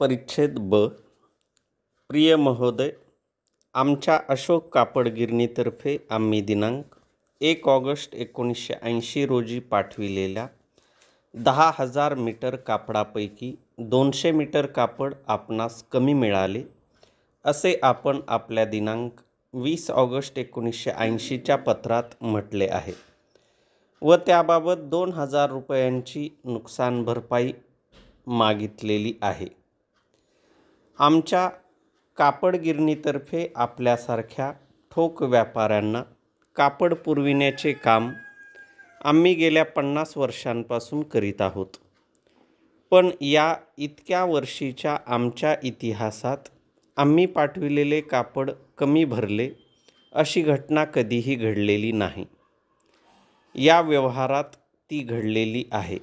परिच्छेद ब प्रिय महोदय आमच्या अशोक कापड आम्ही दिनांक एक ऑगस्ट एकोणीसशे ऐंशी रोजी पाठविलेल्या दहा हजार मीटर कापडापैकी दोनशे मीटर कापड आपणास कमी मिळाले असे आपण आपल्या दिनांक वीस ऑगस्ट एकोणीसशे ऐंशीच्या पत्रात म्हटले आहे व त्याबाबत दोन हजार रुपयांची नुकसान भरपाई मागितलेली आहे आमच्या कापडगिरणीतर्फे आपल्यासारख्या ठोक व्यापाऱ्यांना कापड पुरविण्याचे काम आम्ही गेल्या पन्नास वर्षांपासून करीत आहोत पण या इतक्या वर्षीच्या आमच्या इतिहासात आम्ही पाठविलेले कापड कमी भरले अशी घटना कधीही घडलेली नाही या व्यवहारात ती घडलेली आहे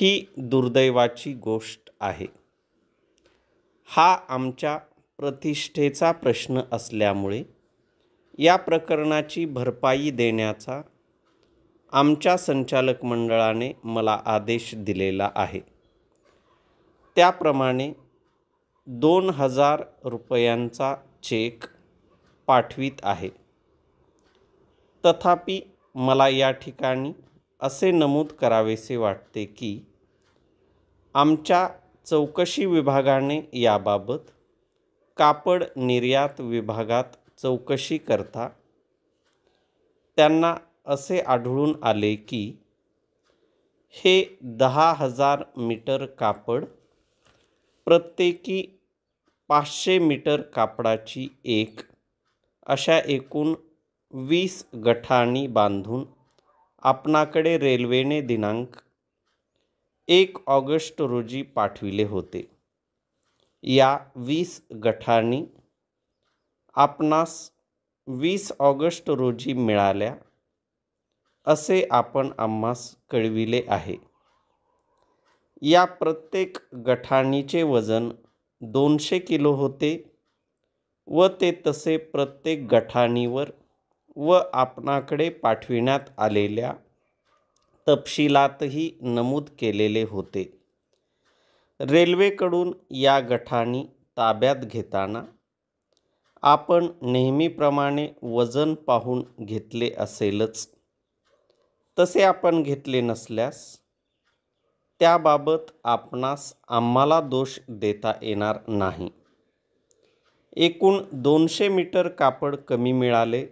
ही दुर्दैवाची गोष्ट आहे हा आमच्या प्रतिष्ठेचा प्रश्न असल्यामुळे या प्रकरणाची भरपाई देण्याचा आमच्या संचालक मंडळाने मला आदेश दिलेला आहे त्याप्रमाणे दोन हजार रुपयांचा चेक पाठवित आहे तथापि मला या ठिकाणी असे नमूद करावेसे वाटते की आमच्या चौकशी विभागाने याबाबत कापड निर्यात विभागात चौकशी करता त्यांना असे आढळून आले की हे दहा हजार मीटर कापड प्रत्येकी पाचशे मीटर कापडाची एक अशा एकूण वीस गठाणी बांधून आपणाकडे रेल्वेने दिनांक एक ऑगस्ट रोजी पाठविले होते या वीस गठांनी आपणास वीस ऑगस्ट रोजी मिळाल्या असे आपण आम्हास कळविले आहे या प्रत्येक गठाणीचे वजन दोनशे किलो होते व ते तसे प्रत्येक गठाणीवर व आपणाकडे पाठविण्यात आलेल्या तपशिलातही नमूद केलेले होते रेल्वेकडून या गठानी ताब्यात घेताना आपण नेहमीप्रमाणे वजन पाहून घेतले असेलच तसे आपण घेतले नसल्यास त्याबाबत आपणास आम्हाला दोष देता येणार नाही एकूण दोनशे मीटर कापड कमी मिळाले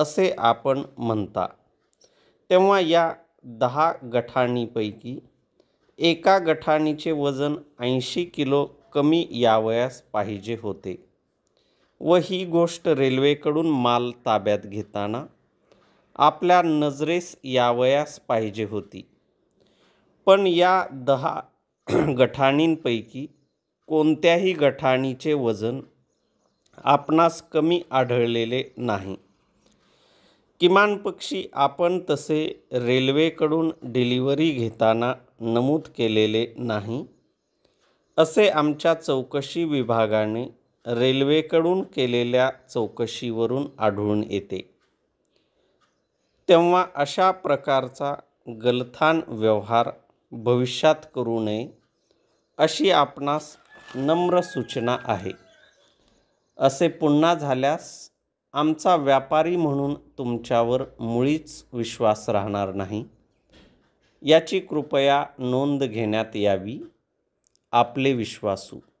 असे आपण म्हणता तेव्हा या दहा गठाणीपैकी एका गठाणीचे वजन ऐंशी किलो कमी यावयास पाहिजे होते व ही गोष्ट रेल्वेकडून माल ताब्यात घेताना आपल्या नजरेस यावयास पाहिजे होती पण या दहा गठाणींपैकी कोणत्याही गठाणीचे वजन आपणास कमी आढळलेले नाही किमान पक्षी आपण तसे रेल्वेकडून डिलिव्हरी घेताना नमूद केलेले नाही असे आमच्या चौकशी विभागाने रेल्वेकडून केलेल्या चौकशीवरून आढळून येते तेव्हा अशा प्रकारचा गलथान व्यवहार भविष्यात करू नये अशी आपणास नम्र सूचना आहे असे पुन्हा झाल्यास आमचा व्यापारी म्हणून तुमच्यावर मुळीच विश्वास राहणार नाही याची कृपया नोंद घेण्यात यावी आपले विश्वासू